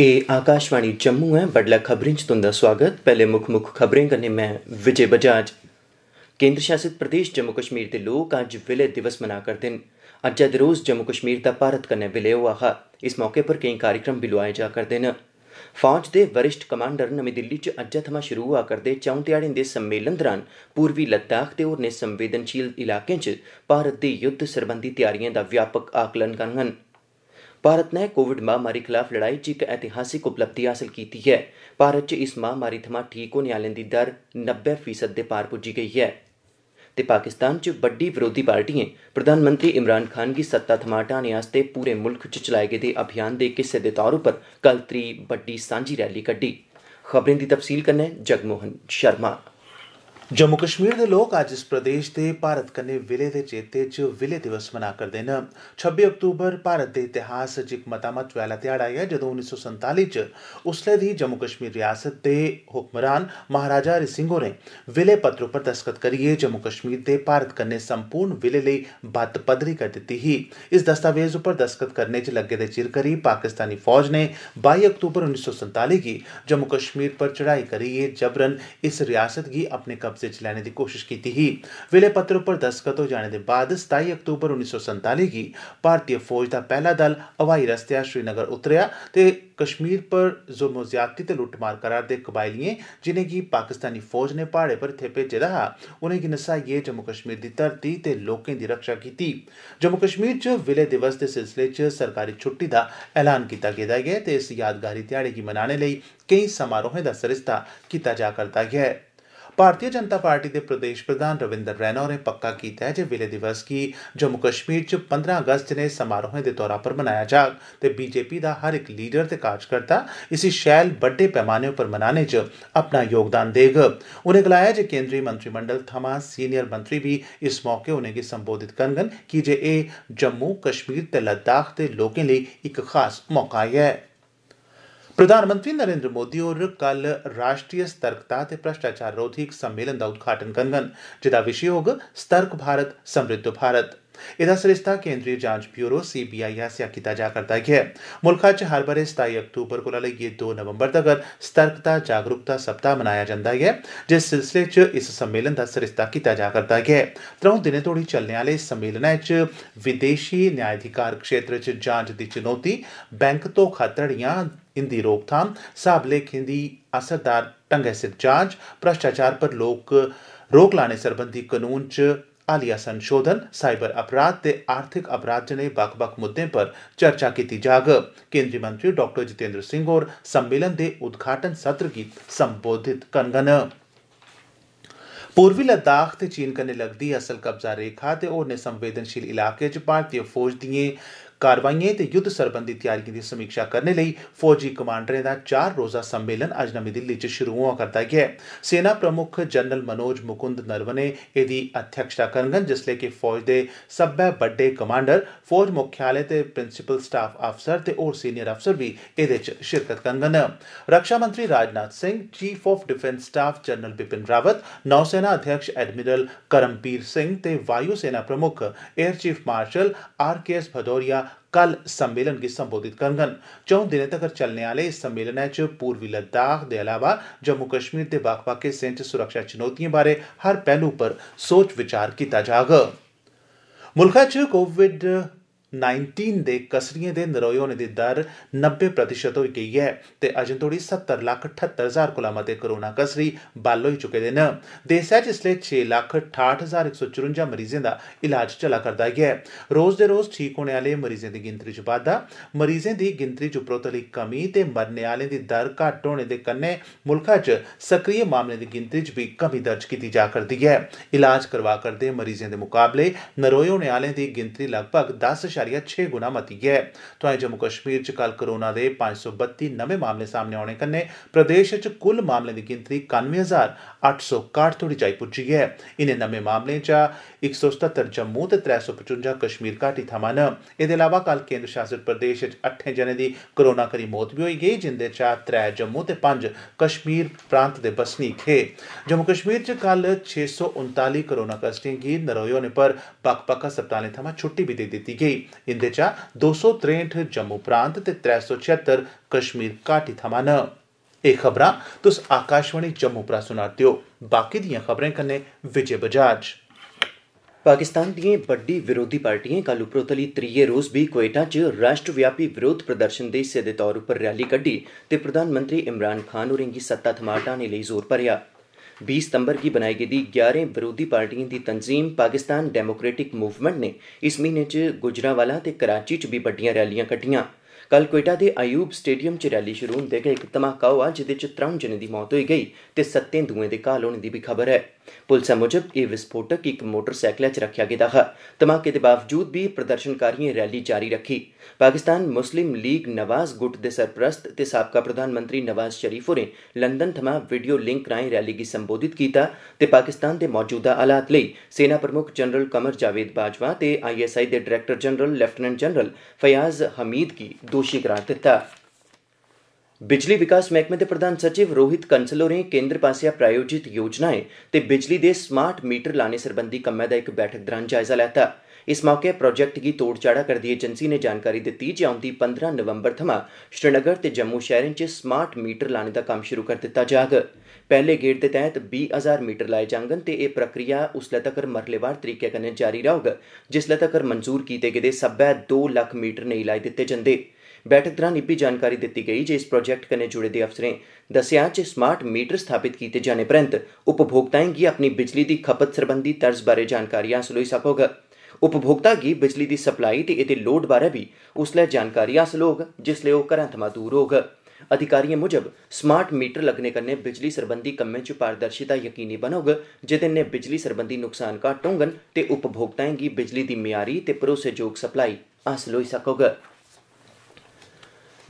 ए आकाशवाणी जम्मू ऐ बडलै खबरें च तुंदा सुआगत पैह्ले मुक्ख मुक्ख खबरें कन्नै मैं विजय बजाज केंद्र शासित प्रदेश जम्मू कश्मीर दे लोक अज्ज विलय दिवस मना करदे न अज्जै दे रोज जम्मू कश्मीर दा भारत कन्नै विलय होआ हा इस मौके पर केईं कार्यक्रम भी लोआए जा करदे न फौज दे वरिष्ठ कमांडर नमी दिल्ली च अज्जै थमां शुरू होआ करदे चौं ध्याड़ें दे सम्मेलन दौरान पूर्वी लद्दाख ते होरनें संवेदनशील इलाकें च भारत दी युद्ध सरबंधी त्यारिएं दा व्यापक आकलन करङन ਭਾਰਤ ਨੇ ਕੋਵਿਡ ਮਹਾਮਾਰੀ ਖਿਲਾਫ ਲੜਾਈ 'ਚ ਇੱਕ ਇਤਿਹਾਸਿਕ ਉਪਲਬਧੀ ਹਾਸਲ ਕੀਤੀ ਹੈ ਭਾਰਤ 'ਚ ਇਸ ਮਹਾਮਾਰੀ ਥਮਾ ਠੀਕ ਹੋਣ ਵਾਲਿਆਂ ਦੀ ਦਰ 90% ਦੇ ਪਾਰ ਪੁੱਜੀ ਗਈ ਹੈ ਤੇ ਪਾਕਿਸਤਾਨ 'ਚ ਵੱਡੀ ਵਿਰੋਧੀ ਪਾਰਟੀਆਂ ਪ੍ਰਧਾਨ ਮੰਤਰੀ ਇਮਰਾਨ ਖਾਨ ਦੀ ਸੱਤਾ ਥਮਾ ਢਾਣੇ ਆਸਤੇ ਪੂਰੇ ਮੁਲਕ 'ਚ ਚਲਾਏ ਗਏ ਦੇ ਅਭਿਆਨ ਦੇ ਕਿਸੇ ਦੇ ਤੌਰ ਉੱਪਰ ਕੱਲ ਤਰੀ ਵੱਡੀ ਸਾਂਝੀ ਰੈਲੀ ਕੱਢੀ ਖਬਰਾਂ ਦੀ ਤਫਸੀਲ ਕਰਨੇ ਜਗਮੋਹਨ ਸ਼ਰਮਾ जम्मू कश्मीर के लोग आज इस प्रदेश दे भारत कने विले दे चेते च विले दिवस मना कर देन 26 अक्टूबर भारत के इतिहास च एक मता महत्व वाला दिहाड़ा है जदों संताली च उसले दी जम्मू कश्मीर रियासत के हुक्मरान महाराजा हरि सिंह ने विले पत्र पर दस्तखत करिए जम्मू कश्मीर के भारत कने संपूर्ण विले ले बात पदरी कर दी ही इस दस्तावेज ऊपर दस्तखत करने च लगे दे चिर करी पाकिस्तानी फौज ने 22 अक्टूबर 1947 की जम्मू कश्मीर पर चढ़ाई करी जबरन इस रियासत की अपने ਕਬਜ਼ੇ ਚ ਲੈਣ ਦੀ ਕੋਸ਼ਿਸ਼ ਕੀਤੀ ਹੀ ਵਿਲੇ ਪੱਤਰ ਉੱਪਰ ਦਸਤਖਤ ਹੋ ਜਾਣ ਦੇ ਬਾਅਦ 27 ਅਕਤੂਬਰ 1947 ਕੀ ਭਾਰਤੀ ਫੌਜ ਦਾ ਪਹਿਲਾ ਦਲ ਹਵਾਈ ਰਸਤੇ ਸ਼੍ਰੀਨਗਰ ਉਤਰਿਆ ਤੇ ਕਸ਼ਮੀਰ ਪਰ ਜ਼ੁਲਮ ਜ਼ਿਆਤੀ ਤੇ ਲੁੱਟਮਾਰ ਕਰਾਰ ਦੇ ਕਬਾਇਲੀਏ ਜਿਨੇ ਕੀ ਪਾਕਿਸਤਾਨੀ ਫੌਜ ਨੇ ਪਹਾੜੇ ਪਰ ਥੇਪੇ ਜਿਹੜਾ ਉਹਨੇ ਕੀ ਨਸਾ ਇਹ ਜੰਮੂ ਕਸ਼ਮੀਰ ਦੀ ਧਰਤੀ ਤੇ ਲੋਕਾਂ ਦੀ ਰੱਖਿਆ ਕੀਤੀ ਜੰਮੂ ਕਸ਼ਮੀਰ ਚ ਵਿਲੇ ਦਿਵਸ ਦੇ ਸਿਲਸਿਲੇ ਚ ਸਰਕਾਰੀ ਛੁੱਟੀ ਦਾ ਐਲਾਨ ਕੀਤਾ ਗਿਆ ਤੇ ਇਸ ਯਾਦਗਾਰੀ ਦਿਹਾੜੇ ਕੀ ਮਨਾਣੇ ਲਈ ਕਈ ਸਮਾਰੋਹਾਂ ਦਾ ਸਰਿਸ਼ਤਾ ਕੀਤਾ ਜਾ ਕਰਦਾ ਹੈ ਭਾਰਤੀ ਜਨਤਾ ਪਾਰਟੀ ਦੇ ਪ੍ਰਦੇਸ਼ ਪ੍ਰਧਾਨ ਰਵਿੰਦਰ ਰੈਨਾ ਹੋरें ਪੱਕਾ ਕੀਤਾ ਹੈ ਜੇ ਵਿਲੇ ਦਿਵਸ गी जम्मू कश्मीर च 15 अगस्त ने समारोहें दे तौरा पर मनाया जाग ते बीजेपी दा हर इक लीडर ते कार्जकर्ता इसी शैल बड्डे पैमाने पर मनाने च अपना योगदान देग उनें गलाया जे केंद्रीय मंत्रिमंडल थमां सीनियर मंत्री बी इस मौके उनेंगी संबोधित करङन की जे एह् जम्मू कश्मीर ते लद्दाख दे लोकें लेई इक खास मौका ऐ प्रधानमंत्री ਮੰਤਰੀ नरेंद्र मोदी होर कल राष्ट्रीय सतर्कता ते भ्रष्टाचार रोधी एक सम्मेलन का उद्घाटन करङन जेदा विशे होग 'सतर्क भारत समृद्ध भारत' ಇದರ ಕೇಂದ್ರೀಯ जांच ब्यूरो सीबीआई आसेआ कीता जा करदा ऐ मुल्खा हर ब'रे सताई अक्तूबर को लेइयै दो नवंबर तगर सतर्कता जागरूकता सप्ताह मनाया जाता है जिस सिलसिले च इस सम्मेलन का सरिस्ता किया जा करदा ऐ त्र'ऊं दिनें तोड़ी चलने आह्ले इस सम्मेलनै च विदेशी न्यायाधिकार क्षेत्र च जांच की चुनौती बैंक धोखाधड़ियां इंदी रोकथाम स्हाब लेखें दी असरदार ढंगै सिर जांच भ्रष्टाचार पर रोक लाने संबंधी कानून च हालिया संशोधन साइबर अपराध ते आर्थिक अपराध जनेह् बक्ख बक्ख मुद्दें पर चर्चा कीती जाग केंद्री मंत्री डाक्टर जितेंद्र सिंह होर सम्मेलन दे उद्घाटन सत्र गी संबोधित करङन पूर्वी लद्दाख ते चीन कन्नै लगदी असल कब्जा रेखा ते होरनें संवेदनशील इलाकें च भारतीय फौज दिएं ਕਾਰਵਾਈਆਂ ਤੇ ਯੁੱਧ ਸਰਬੰਧੀ ਤਿਆਰੀਆਂ ਦੀ ਸਮੀਖਿਆ ਕਰਨ ਲਈ ਫੌਜੀ ਕਮਾਂਡਰਾਂ ਦਾ 4 ਰੋਜ਼ਾ ਸੰਮੇਲਨ ਅੱਜ ਨਵੀਂ ਦਿੱਲੀ 'ਚ ਸ਼ੁਰੂ ਕਰਤਾ ਕਰਦਾ ਹੈ ਸੈਨਾ ਪ੍ਰਮੁੱਖ ਜਨਰਲ ਮਨੋਜ ਮੁਕੁੰਦ ਨਰਵਨੇ ਇਹਦੀ ਅਧਿਕਸ਼ਤਾ ਕਰਨਗੇ ਜਿਸ ਲਈ ਕਿ ਫੌਜ ਦੇ ਸਭੇ ਵੱਡੇ ਕਮਾਂਡਰ ਫੌਜ ਮੁਖਿਆਲੇ ਤੇ ਪ੍ਰਿੰਸੀਪਲ ਸਟਾਫ ਅਫਸਰ ਤੇ ਹੋਰ ਸੀਨੀਅਰ ਅਫਸਰ ਵੀ ਇਹਦੇ 'ਚ ਸ਼ਿਰਕਤ ਕਰਨਗੇ ਰੱਖਿਆ ਮੰਤਰੀ Rajnath Singh chief of defence staff general Bipin Rawat ਨੌ ਸੈਨਾ ਅਧਿਕਸ਼ ਐਡਮਿਰਲ ਕਰਮਪੀਰ ਸਿੰਘ ਤੇ ਵਾਯੂ ਸੈਨਾ ਪ੍ਰਮੁੱਖ air chief marshal R K S Bhadauria कल सम्मेलन गी संबोधित करङन चौं दिनें तगर चलने आले इस सम्मेलन च पूर्वी लद्दाख दे अलावा जम्मू कश्मीर दे बक्ख बक्ख हिस्सें च सुरक्षा चुनौतियें बारे हर पहलू पर सोच विचार कीता जाग मुल्खै च कोविड 19 ਦੇ ਕਸਰੀਏ ਦੇ ਨਰੋਏ ਹੋਣ ਦੀ ਦਰ 90% ਹੋ ਗਈ ਹੈ ਤੇ ਅਜੇ ਤੋੜੀ 70 ਲੱਖ 78 ਹਜ਼ਾਰ ਗੁਲਾਮਾਂ ਤੇ ਕਰੋਨਾ ਕਸਰੀ ਬਾਲ ਹੋ ਚੁੱਕੇ ਦੇ ਨੇ ਦੇਸ਼ ਵਿੱਚ ਇਸ ਲਈ 6 ਲੱਖ 154 ਮਰੀਜ਼ਾਂ ਦਾ ਇਲਾਜ ਚਲਾ ਕਰਦਾ ਹੈ ਰੋਜ਼ ਦੇ ਰੋਜ਼ ਠੀਕ ਹੋਣ ਵਾਲੇ ਮਰੀਜ਼ਾਂ ਦੀ ਗਿਣਤੀ ਚ ਵਾਧਾ ਮਰੀਜ਼ਾਂ ਦੀ ਗਿਣਤੀ ਚ ਉਪਰੋਤਲੀ ਕਮੀ ਤੇ ਮਰਨ ਵਾਲੇ ਦੀ ਦਰ ਘਟ ਹੋਣ ਦੇ ਕੰਨੇ ਮੁਲਕਾ 'ਚ ਸਕਰੀਏ ਮਾਮਲੇ ਦੀ ਗਿਣਤੀ 'ਚ ਵੀ ਕਮੀ ਦਰਜ ਕੀਤੀ ਜਾ ਕਰਦੀ ਹੈ ਇਲਾਜ ਕਰਵਾ ਕਰਦੇ ਮਰੀਜ਼ਾਂ ਦੇ ਮੁਕਾਬਲੇ ਨਰੋਏ ਹੋਣ ਵਾਲੇ ਦੀ ਗਿਣਤੀ ਲਗਭਗ 10 इशारिया छे गुना मती ऐ तोआई जम्मू कश्मीर च कल कोरोना दे पांच सौ बत्ती नमें मामले सामने आने कन्नै प्रदेश च कुल मामलों दी गिनती कानुए हजार अट्ठ सौ काठ तोड़ी जाई पुज्जी ऐ इनें नमें मामले चा एक सौ सतर जम्मू ते त्रै सौ पचुंजा कश्मीर घाटी थमां न एह्दे अलावा कल केन्द्र शासित प्रदेश च अट्ठें जने दी कोरोना करी मौत भी होई गई जिंदे चा त्रै जम्मू ते पंज कश्मीर प्रांत दे बसनीक हे जम्मू कश्मीर च कल छे सौ उनताली कोरोना कस्टिंग गी नरोयो होने पर बक्ख बक्ख अस्पतालें थमां छुट्टी भी दे दी गई इंदे चा दो सौ त्रेंठ जम्मू प्रांत ते त्रै सौ छिहत्तर कश्मीर घाटी थमां न एह् खबर तुस आकाशवाणी जम्मू परा सुना'रदे हो बाकी दिएं खबरें कन्ने विजय बजाज पाकिस्तान दिएं बड़ी विरोधी पार्टिएं कल उपरोतली त्रीये रोज भी कोयटा च राष्ट्रव्यापी विरोध प्रदर्शन के हिस्से दे तौर पर रैली कड्डी ते प्रधानमंत्री इमरान खान होरें गी सत्ता थमां हटाने लेई जोर भरेआ 20 ਸਤੰਬਰ ਕੀ ਬਣਾਈ ਗਈ 11 ਵਿਰੋਧੀ ਪਾਰਟੀਆਂ ਦੀ ਤਨਜ਼ੀਮ ਪਾਕਿਸਤਾਨ ਡੈਮੋਕ੍ਰੈਟਿਕ ਮੂਵਮੈਂਟ ਨੇ ਇਸ ਮਹੀਨੇ 'ਚ ਗੁਜਰਾਵਾਲਾ ਤੇ ਕਰਾਚੀ 'ਚ ਵੀ ਵੱਡੀਆਂ ਰੈਲੀਆਂ ਕੱਢੀਆਂ ਕੱਲ ਕੋਇਟਾ ਦੇ ਆਯੂਬ ਸਟੇਡੀਅਮ 'ਚ ਰੈਲੀ ਸ਼ੁਰੂ ਹੁੰਦੇ ਗਏ ਇੱਕ ਧਮਾਕਾ ਹੋਇਆ ਜਿਸ ਵਿੱਚ 3 ਜਣੇ ਦੀ ਮੌਤ ਹੋਈ ਗਈ ਤੇ ਸੱਤੇ ਦੂਏ ਦੇ ਘਾਲ ਹੋਣ ਦੀ ਵੀ ਖਬਰ ਹੈ ਪੁਲਸਾਂ ਮੁਜਬ ਇਹ ਵਿਸਫੋਟਕ ਇੱਕ ਮੋਟਰਸਾਈਕਲ 'ਚ ਰੱਖਿਆ ਗਿਆ ਹੈ ਧਮਾਕੇ ਦੇ ਬਾਵਜੂਦ ਵੀ ਪ੍ਰਦਰਸ਼ਨਕਾਰੀਆਂ ਰੈਲੀ ਜਾਰੀ ਰੱਖੀ ਪਾਕਿਸਤਾਨ ਮੁਸਲਿਮ ਲੀਗ ਨਵਾਜ਼ ਗੁੱਟ ਦੇ ਸਰਪ੍ਰਸਤ ਤੇ ਸਾਬਕਾ ਪ੍ਰਧਾਨ ਮੰਤਰੀ ਨਵਾਜ਼ ਸ਼ਰੀਫ ਹੋਰੇ ਲੰਡਨ ਥਮਾ ਵੀਡੀਓ ਲਿੰਕ ਰਾਹੀਂ ਰੈਲੀ ਕੀ ਸੰਬੋਧਿਤ ਕੀਤਾ ਤੇ ਪਾਕਿਸਤਾਨ ਦੇ ਮੌਜੂਦਾ ਹਾਲਾਤ ਲਈ ਸੈਨਾ ਪ੍ਰਮੁਖ ਜਨਰਲ ਕਮਰ ਜਾਵੇਦ ਬਾਜਵਾ ਤੇ ਆਈਐਸਆਈ ਦੇ director general lieutenant general Faiz Hamid ਕੀ ਦੋਸ਼ੀ ਘਰਾਤ ਦਿੱਤਾ ਬਿਜਲੀ ਵਿਕਾਸ ਮਹਿਕਮੇ ਦੇ ਪ੍ਰਧਾਨ ਸਚਿਵ ਰੋਹਿਤ ਕੰਸਲ ਹੋਰੇ ਕੇਂਦਰ ਪਾਸਿਆ ਪ੍ਰਾਯੋਜਿਤ ਯੋਜਨਾਏ ਤੇ ਬਿਜਲੀ ਦੇ ਸਮਾਰਟ ਮੀਟਰ ਲਾਣੇ ਸਰਬੰਧੀ ਕੰਮਾਂ ਦਾ ਇੱਕ ਬੈਠਕ ਦੌਰਾਨ ਜਾਇਜ਼ਾ ਲੈਤਾ ਇਸ ਮੌਕੇ ਪ੍ਰੋਜੈਕਟ ਦੀ ਤੋੜ ਚਾੜਾ ਕਰਦੀ ਏਜੰਸੀ ਨੇ ਜਾਣਕਾਰੀ ਦਿੱਤੀ ਕਿ ਆਉਂਦੀ 15 ਨਵੰਬਰ ਥਮਾ ਸ਼੍ਰੀਨਗਰ ਤੇ ਜੰਮੂ ਸ਼ਹਿਰਾਂ 'ਚ ਸਮਾਰਟ ਮੀਟਰ ਲਾਣੇ ਦਾ ਕੰਮ ਸ਼ੁਰੂ ਕਰ ਦਿੱਤਾ ਜਾਗ ਪਹਿਲੇ ਗੇੜ ਦੇ ਤਹਿਤ 20000 ਮੀਟਰ ਲਾਏ ਜਾਣਗੇ ਤੇ ਇਹ ਪ੍ਰਕਿਰਿਆ ਉਸਲੇ ਤੱਕ ਮਰਲੇਵਾਰ ਤਰੀਕੇ ਕਨੇ ਜਾਰੀ ਰਹੋਗਾ ਜਿਸਲੇ ਤੱਕ ਮਨਜ਼ੂਰ ਕੀਤੇ ਗਏ ਸਭੇ 2 ਲੱਖ ਮੀਟਰ ਨਹੀਂ ਲਾਏ ਦਿੱਤੇ ਜਾਂਦੇ बैठक दौरान इब्बी जानकारी दित्ती गई जे इस प्रोजेक्ट कन्नै जुड़े दे अफसरें दस्सेआ जे स्मार्ट मीटर स्थापित कीते जाने परैंत उपभोक्ताएं गी अपनी बिजली दी खपत सरबंधी तर्ज बारे जानकारी हासल होई सकोग उपभोक्ता गी बिजली दी सप्लाई ते एह्दे लोड बारै बी उसलै जानकारी हासल होग जिसलै ओह् घरै थमां दूर होग अधिकारिएं मुजब स्मार्ट मीटर लगने कन्नै बिजली सरबंधी कम्में च पारदर्शिता यकीनी बनोग जेह्दे नै बिजली सरबंधी नुकसान घट्ट होङन ते उपभोक्ताएं गी बिजली दी म्यारी ते भरोसेजोग सप्लाई हासल होई सकोग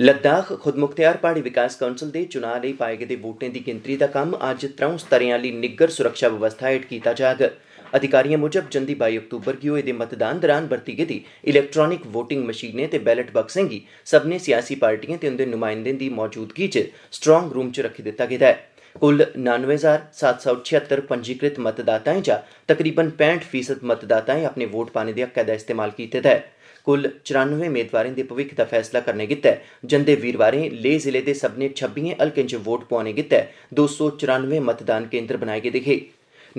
ਲੱਦਾਖ ਖੁਦਮੁਖਤਿਆਰ ਪਹਾੜੀ ਵਿਕਾਸ ਕੌਂਸਲ ਦੇ ਚੋਣਾਂ ਲਈ ਪਾਏ ਗਏ ਵੋਟਾਂ ਦੀ ਗਿਣਤੀ ਦਾ ਕੰਮ ਅੱਜ ਤਰੌਂ ਸਤਰਿਆਂ ਲਈ ਨਿੱਗਰ ਸੁਰੱਖਿਆ ਵਿਵਸਥਾ ਹੇਠ ਕੀਤਾ ਜਾਏਗਾ ਅਧਿਕਾਰੀਆਂ ਮੁਜਬ ਜੰਦੀ 22 ਅਕਤੂਬਰ ਕੀ ਹੋਏ ਦੇ ਮਤਦਾਨ ਦੌਰਾਨ ਵਰਤੀ ਗਈ ਇਲੈਕਟ੍ਰੋਨਿਕ ਵੋਟਿੰਗ ਮਸ਼ੀਨੇ ਤੇ ਬੈਲਟ ਬਾਕਸਾਂ ਦੀ ਸਭ ਨੇ ਸਿਆਸੀ ਪਾਰਟੀਆਂ ਤੇ ਉਹਦੇ ਨੁਮਾਇੰਦਿਆਂ ਦੀ ਮੌਜੂਦਗੀ 'ਚ ਸਟਰੋਂਗ ਰੂਮ 'ਚ ਰੱਖ ਦਿੱਤਾ ਗਿਆ ਹੈ ਕੁੱਲ 99776 ਪੰਜੀਕ੍ਰਿਤ ਮਤਦਾਤਾਵਾਂ 'ਚ ਤਕਰੀਬਨ 65% ਮਤਦਾਤਾਵਾਂ ਆਪਣੇ ਵੋਟ ਪਾਣੇ ਦੇ ਹੱਕ ਦਾ ਇਸਤੇਮਾਲ ਕੀਤਾ ਹੈ कुल चरानवे मेदवारें दे भविक्ख दा फैसला करने गितै जंदे वीरवारें लेह जिले दे सब्भनें छब्बिएं हलकें च वोट पुआने गितै दो सौ चरानवे मतदान केन्द्र बनाए गए हे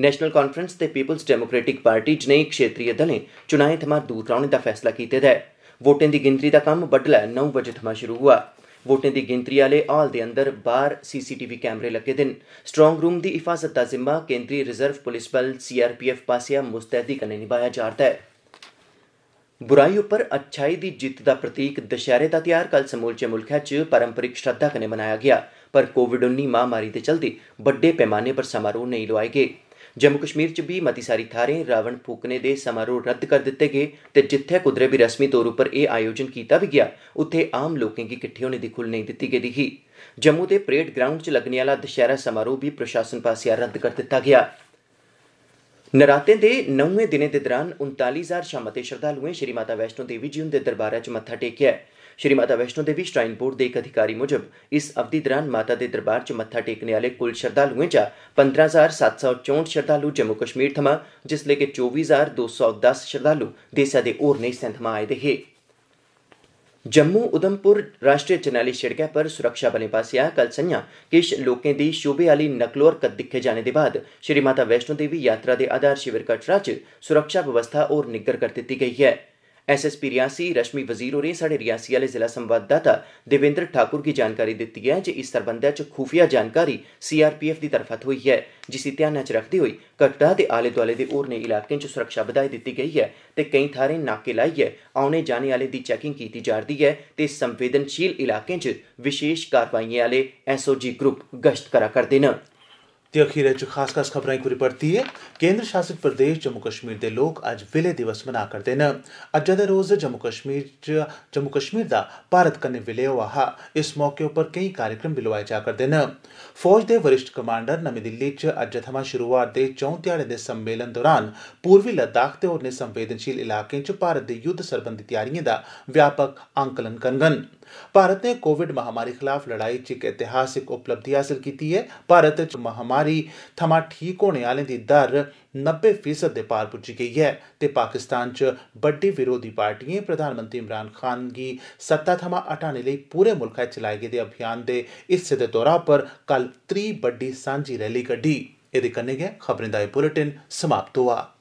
नैशनल कांफ्रेंस ते पीपुल्स डेमोक्रेटिक पार्टी जनेह् क्षेत्रीय दलें चुनाएं थमां दूर रौह्ने दा फैसला कीते दा वोटें दी गिनतरी दा कम्म बड्डलै नौ बजे थमां शुरु होआ वोटें दी गिनतरी आह्ले हाल दे अंदर बाह्र सीसीटीवी कैमरे लग्गे दे न स्ट्रांग रूम दी हिफाजत दा जिम्मा केंद्रीय रिजर्व पुलिस बल सीआरपीएफ पासेआ मुस्तैदी कन्नै निभाया जा'रदा ऐ बुराई उप्पर अच्छाई दी जित्त दा प्रतीक दशैहरे दा ध्यार कल समूलचे मुल्खै च पारंपरिक श्रद्धा कन्नै मनाया गेआ पर कोविड उन्नी महामारी दे चलदे बड्डे पैमाने पर समारोह नेईं लोआए गे जम्मू कश्मीर च बी मती सारी थाहरें रावण फूकने दे समारोह रद्द करी दित्ते गे ते जित्थै कुदरै बी रस्मी तौर उप्पर एह् आयोजन कीता बी गेआ उत्थै आम लोकें गी किट्ठे होने दी खुल्ल नेईं दित्ती गेदी ही जम्मू दे परेड ग्राउंड च लग्गने आह्ला दशैहरा समारोह बी प्रशासन पास्सेआ रद्द करी दित्ता गेआ नरातें दे नौवें दिनें दे दौरान उन्ताली ज्हार शा मते श्रद्धालुएं श्री माता वैष्णो देवी जी हुंदे दरबारै च मत्था टेकेआ ऐ श्री माता वैष्णो देवी श्राइन बोर्ड दे इक अधिकारी मुजब इस अवधि दौरान माता दे दरबार च मत्था टेकने आह्ले कुल श्रद्धालुएं चा पंदरां ज्हार सत्त सौ चौंठ श्रद्धालु जम्मू कश्मीर थमां जिसलै के चौबी ज्हार दो सौ दस श्रद्धालु देसै दे होरनें हिस्सें थमां आए दे हे जम्मू उधमपुर राष्ट्रीय जरनैली सिड़कै पर सुरक्षा बलें पास्सेआ कल संझां किश लोकें दी शूबे आह्ली नकलो हरकत दिक्खे जाने दे बाद श्री माता वैष्णो देवी यात्रा दे आधार शिविर कटरा च सुरक्षा बवस्था होर निग्गर करी दित्ती गेई ऐं एसएसपी रियासी रश्मि वजीर होरें स्हाड़े रियासी आह्ले जिला संवाददाता देवेन्द्र ठाकुर गी जानकारी दित्ती ऐ जे इस सरबंधै च खूफिया जानकारी सीआरपीएफ दी तरफा थ्होई ऐ जिसी ध्यानै च रखदे होई कटड़ा ते आले दोआले दे होरनें इलाकें च सुरक्षा बधाई दित्ती गेई ऐ ते केई थाहरें नाके लाइयै औने जाने आह्लें दी चैकिंग कीती जा'रदी ऐ ते संवेदनशील इलाकें च विशेष कार्रवाईएं आह्ले एसओजी ग्रुप गश्त करा करदे न ਤੇ ਅਖੀਰ ਚ ਖਾਸ ਖਾਸ ਖਬਰਾਂ ਇੱਕ ਵਾਰੀ ਪਰਤੀ ਹੈ ਕੇਂਦਰ ਸ਼ਾਸਿਤ ਪ੍ਰਦੇਸ਼ ਜੰਮੂ ਕਸ਼ਮੀਰ ਦੇ ਲੋਕ ਅੱਜ ਵਿਲੇ ਦਿਵਸ ਮਨਾ करदे न अज्जै दे रोज जम्मू कश्मीर जम्मू कश्मीर दा भारत कन्नै विलय होआ हा इस मौके उप्पर कई कार्यक्रम भी लोआए जा करदे न फौज दे वरिष्ठ कमांडर नमीं दिल्ली च अज्जै थमां शुरू होआ'रदे चौं ध्याड़े दे सम्मेलन दौरान पूर्वी लद्दाख के होरनें संवेदनशील इलाकें भारत के युद्ध सरबंधी तैयारियों का व्यापक आंकलन करङन भारत नै कोविड महामारी खिलाफ लड़ाई च एक ऐतिहासिक उपलब्धि हासिल की ऐ भारत महामारी ਮਹਾਮਾਰੀ ਥਮਾ ਠੀਕ ਹੋਣ ਵਾਲੇ ਦੀ ਦਰ 90% ਦੇ ਪਾਰ ਪੁੱਜ ਗਈ ਹੈ ਤੇ ਪਾਕਿਸਤਾਨ 'ਚ ਵੱਡੀ ਵਿਰੋਧੀ ਪਾਰਟੀਆਂ ਪ੍ਰਧਾਨ ਮੰਤਰੀ ਇਮਰਾਨ ਖਾਨ ਦੀ ਸੱਤਾ ਥਮਾ ਹਟਾਣੇ ਲਈ ਪੂਰੇ ਮੁਲਕ 'ਚ ਚਲਾਏ ਗਏ ਅਭਿਆਨ ਦੇ ਇਸ ਸਿੱਧੇ ਤੌਰਾ ਪਰ ਕੱਲ ਤ੍ਰੀ ਵੱਡੀ ਸਾਂਝੀ ਰੈਲੀ ਕੱਢੀ ਇਹਦੇ ਕੰਨੇ ਗਿਆ ਖਬਰਿੰਦਾਈ ਬੁਲੇਟਿਨ ਸਮਾਪਤ ਹੋਆ